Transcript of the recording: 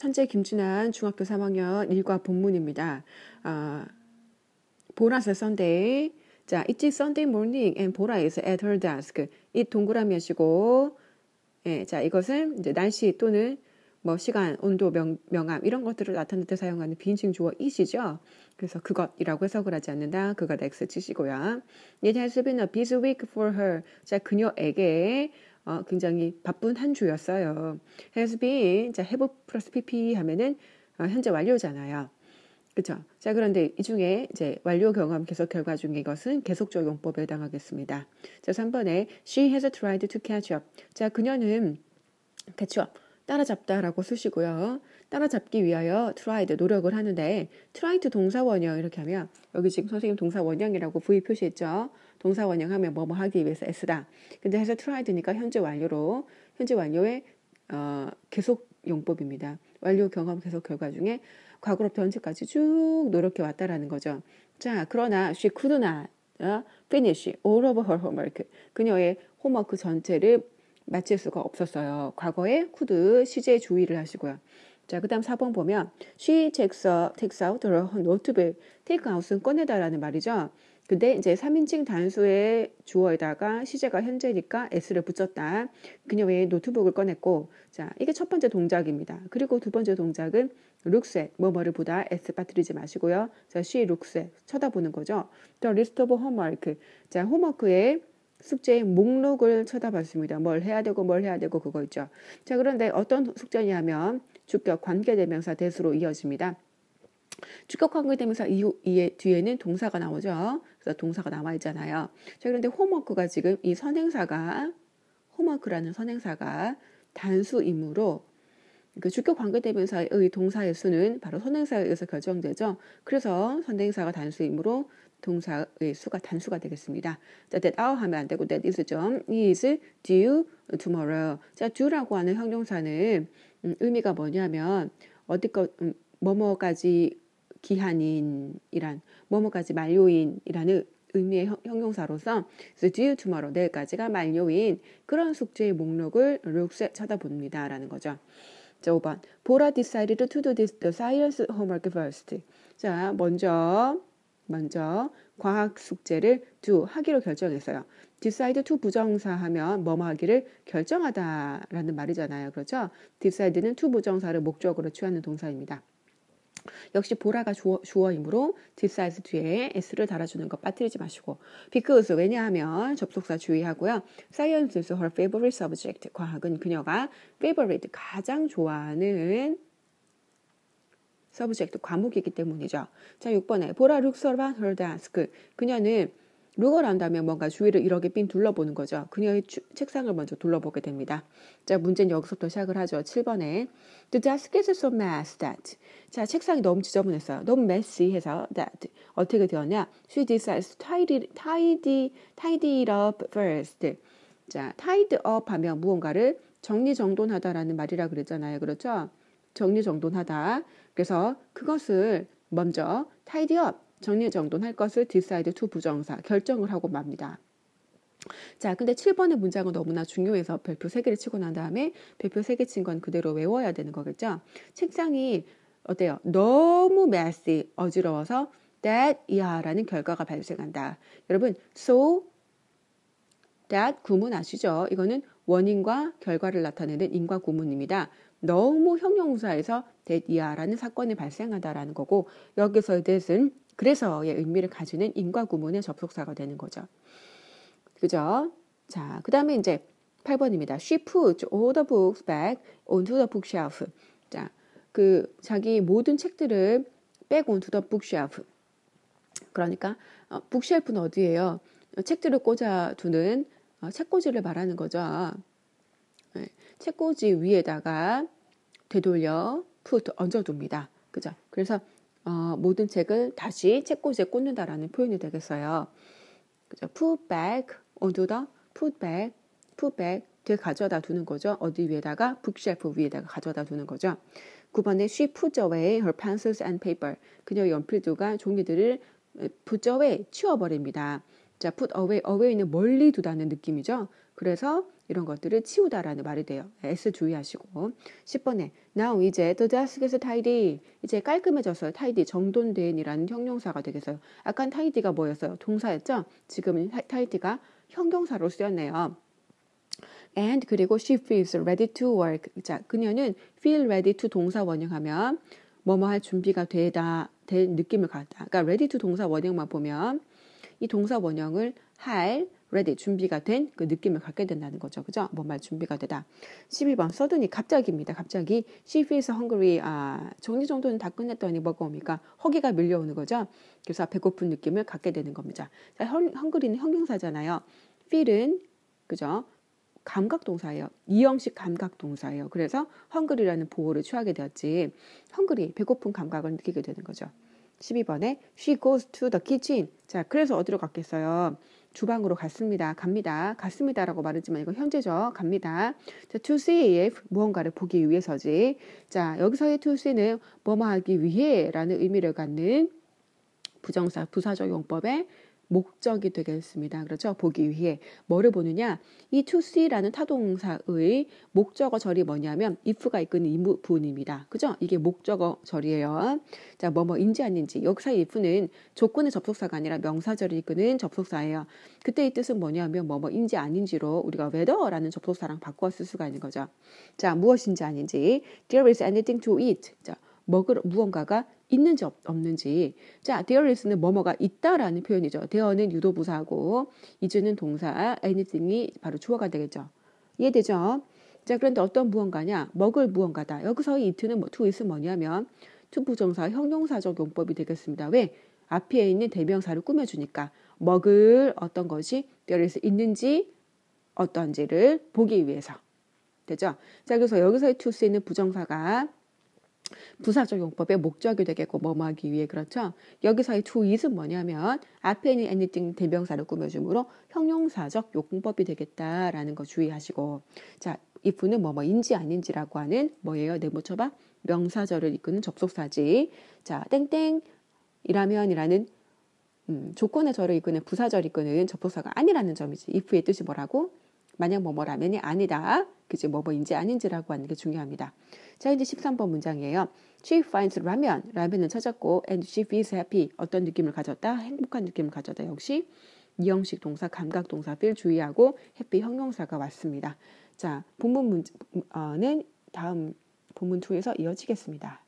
현재 김준환 중학교 3학년 일과 본문입니다. 아, 보라스 썬데이. 자, it's Sunday morning and 보라 is at her desk. 이 동그라미하시고, 예, 자, 이것은 이제 날씨 또는 뭐 시간, 온도, 명, 명암 이런 것들을 나타낼 때 사용하는 비인칭 주어 이시죠. 그래서 그것이라고 해석을 하지 않는다. 그가 넥스 치시고요. It has been a busy week for her. 자, 그녀에게 어, 굉장히 바쁜 한 주였어요. has been 자 have 플러스 pp 하면은 어, 현재 완료잖아요. 그렇죠? 자 그런데 이 중에 이제 완료 경험 계속 결과 중에 이것은 계속적 용법에 해당하겠습니다. 자 3번에 she has tried to catch up. 자 그녀는 catch up 따라잡다라고 쓰시고요. 따라잡기 위하여 tried 노력을 하는데 try to 동사 원형 이렇게 하면 여기 지금 선생님 동사 원형이라고 부위 표시했죠. 동사 원형 하면 뭐 뭐 하기 위해서 S다. 근데 해서 tried니까 현재 완료로 현재 완료의 어, 계속 용법입니다. 완료 경험 계속 결과 중에 과거로부터 현재까지 쭉 노력해 왔다라는 거죠. 자, 그러나 she could not 어, finish all of her homework. 그녀의 홈워크 전체를 마칠 수가 없었어요. 과거에 쿠드 시제 주의를 하시고요. 자, 그 다음 4번 보면 she takes, takes out her notebook. take out은 꺼내다라는 말이죠. 근데 이제 3인칭 단수의 주어에다가 시제가 현재니까 s를 붙였다. 그녀 의 노트북을 꺼냈고 자, 이게 첫 번째 동작입니다. 그리고 두 번째 동작은 looks at, 뭐뭐를 보다 s 빠뜨리지 마시고요. 자, she looks at, 쳐다보는 거죠. The list of homework. 자, 홈워크에 숙제의 목록을 쳐다봤습니다. 뭘 해야 되고 뭘 해야 되고 그거 있죠. 자, 그런데 어떤 숙제냐 하면 주격 관계대명사 대수로 이어집니다. 주격 관계대명사 이에 뒤에는 동사가 나오죠. 그래서 동사가 남아 있잖아요. 자, 그런데 홈워크가 지금 이 선행사가 홈워크라는 선행사가 단수이므로 그 주격 관계대명사의 동사의 수는 바로 선행사에 의해서 결정되죠. 그래서 선행사가 단수이므로 동사의 수가 단수가 되겠습니다. 자, that a 하면 안 되고 that is 점 is due tomorrow. 자, d u 라고 하는 형용사는 음, 의미가 뭐냐면 어디껏 음, 뭐뭐까지 기한인이란 뭐뭐까지 만료인이라는 의미의 형용사로서 so due tomorrow 내일까지가 만료인 그런 숙제의 목록을 룩스에 쳐다봅니다라는 거죠. 자, 5번. 보라 디사이드 d e d to do this, the s c i e n 자, 먼저, 먼저, 과학 숙제를 두 하기로 결정했어요. 디사이드 투 부정사 하면 뭐뭐 하기를 결정하다라는 말이잖아요. 그렇죠? 디사이드는투 부정사를 목적으로 취하는 동사입니다. 역시 보라가 주어, 주어이므로 뒷사이즈 뒤에 s를 달아주는 것 빠뜨리지 마시고 because 왜냐하면 접속사 주의하고요. Science is her favorite subject. 과학은 그녀가 favorite 가장 좋아하는 subject 과목이기 때문이죠. 자, 6번에 보라 looks around her desk. 그녀는 룩을 한다면 뭔가 주위를 이렇게 빈 둘러보는 거죠. 그녀의 추, 책상을 먼저 둘러보게 됩니다. 자, 문제는 여기서부터 시작을 하죠. 7번에 The desk is so m e s s that 자, 책상이 너무 지저분했어요. 너무 messy해서 that 어떻게 되었냐? She decides to tidy, tidy, tidy it up first. 자, tidy up 하면 무언가를 정리정돈하다라는 말이라 그랬잖아요. 그렇죠? 정리정돈하다. 그래서 그것을 먼저 tidy up 정리정돈할 것을 decide to 부정사 결정을 하고 맙니다. 자, 근데 7번의 문장은 너무나 중요해서 별표 3개를 치고 난 다음에 별표 3개 친 건 그대로 외워야 되는 거겠죠? 책상이 어때요? 너무 messy, 어지러워서 that 이하라는 결과가 발생한다. 여러분, so that 구문 아시죠? 이거는 원인과 결과를 나타내는 인과 구문입니다. 너무 형용사에서 that 이하라는 사건이 발생하다라는 거고 여기서의 that은 그래서의 의미를 가지는 인과구문의 접속사가 되는 거죠. 그죠? 자, 그 다음에 이제 8번입니다. She put all the books back onto the bookshelf. 자, 그 자기 모든 책들을 back onto the bookshelf. 그러니까 어, 북쉘프는 어디예요? 책들을 꽂아두는 어, 책꽂이를 말하는 거죠. 네, 책꽂이 위에다가 되돌려 put 얹어둡니다. 그죠? 그래서 어, 모든 책을 다시 책꽂이에 꽂는다라는 표현이 되겠어요. 그죠? put back onto the put back, put back 뒤 가져다 두는 거죠. 어디 위에다가 북쉘프 위에다가 가져다 두는 거죠. 9번에 she put away her pencils and paper. 그녀의 연필들과 종이들을 put away 치워버립니다. 자, put away, away는 멀리 두다는 느낌이죠. 그래서 이런 것들을 치우다라는 말이 돼요. S 주의하시고. 10번에 now 이제 the desk에서 tidy 이제 깔끔해졌어요. tidy 정돈된이라는 형용사가 되겠어요. 아까 tidy가 뭐였어요? 동사였죠? 지금은 tidy가 형용사로 쓰였네요. and 그리고 she feels ready to work. 자, 그녀는 feel ready to 동사 원형하면 뭐뭐 할 준비가 되다 된 느낌을 갖다. 그러니까 ready to 동사 원형만 보면 이 동사 원형을 할 ready 준비가 된 그 느낌을 갖게 된다는 거죠. 그죠? 뭔말 준비가 되다. 11번 서든이 갑자기입니다. 갑자기 she feels hungry. 아, 정리 정도는 다 끝냈더니 뭐가 옵니까? 허기가 밀려오는 거죠. 그래서 배고픈 느낌을 갖게 되는 겁니다. 자, hungry는 형용사잖아요. feel은 그죠? 감각 동사예요. 이형식 감각 동사예요. 그래서 헝그리라는 보호를 취하게 되었지. 헝그리 배고픈 감각을 느끼게 되는 거죠. 12번에 she goes to the kitchen. 자, 그래서 어디로 갔겠어요? 주방으로 갔습니다. 갑니다. 갔습니다라고 말하지만 이거 현재죠. 갑니다. 자, to see if 무언가를 보기 위해서지. 자, 여기서의 to see는 뭐뭐 하기 위해라는 의미를 갖는 부정사 부사적 용법의 목적이 되겠습니다. 그렇죠? 보기 위해 뭐를 보느냐? 이 to see라는 타동사의 목적어 절이 뭐냐면 if가 이끄는 이 부분입니다. 그죠? 이게 목적어 절이에요. 자, 뭐뭐인지 아닌지. 여기서 if는 조건의 접속사가 아니라 명사절이 이끄는 접속사예요. 그때의 뜻은 뭐냐면 뭐뭐인지 아닌지로 우리가 whether라는 접속사랑 바꿔 쓸 수가 있는 거죠. 자, 무엇인지 아닌지. There is anything to eat. 자, 먹을 무언가가 있는지 없, 는지 자, there is는 뭐뭐가 있다라는 표현이죠. there는 유도 부사고 is는 동사, anything이 바로 주어가 되겠죠. 이해되죠? 자, 그런데 어떤 무언가냐? 먹을 무언가다. 여기서 이 it는 뭐 to is 뭐냐면 to 부정사 형용사적 용법이 되겠습니다. 왜? 앞에 있는 대명사를 꾸며주니까 먹을 어떤 것이 there is 있는지 어떤지를 보기 위해서 되죠. 자, 그래서 여기서의 to s 는 부정사가 부사적용법의 목적이 되겠고 뭐뭐하기 위해 그렇죠. 여기서의 to is은 뭐냐면 앞에 있는 anything 대명사를 꾸며주므로 형용사적 용법이 되겠다라는 거 주의하시고 자 if는 뭐뭐인지 아닌지라고 하는 뭐예요? 내모쳐봐 명사절을 이끄는 접속사지 자 땡땡 이라면이라는 음, 조건의 절을 이끄는 부사절 이끄는 접속사가 아니라는 점이지 if의 뜻이 뭐라고? 만약 뭐뭐라면이 아니다. 그지 뭐뭐인지 아닌지라고 하는 게 중요합니다. 자 이제 13번 문장이에요. She finds 라면. 라면을 찾았고 and she feels happy. 어떤 느낌을 가졌다? 행복한 느낌을 가졌다. 역시 이형식 동사, 감각 동사 feel 주의하고 happy 형용사가 왔습니다. 자 본문 문제는 어, 다음 본문 2에서 이어지겠습니다.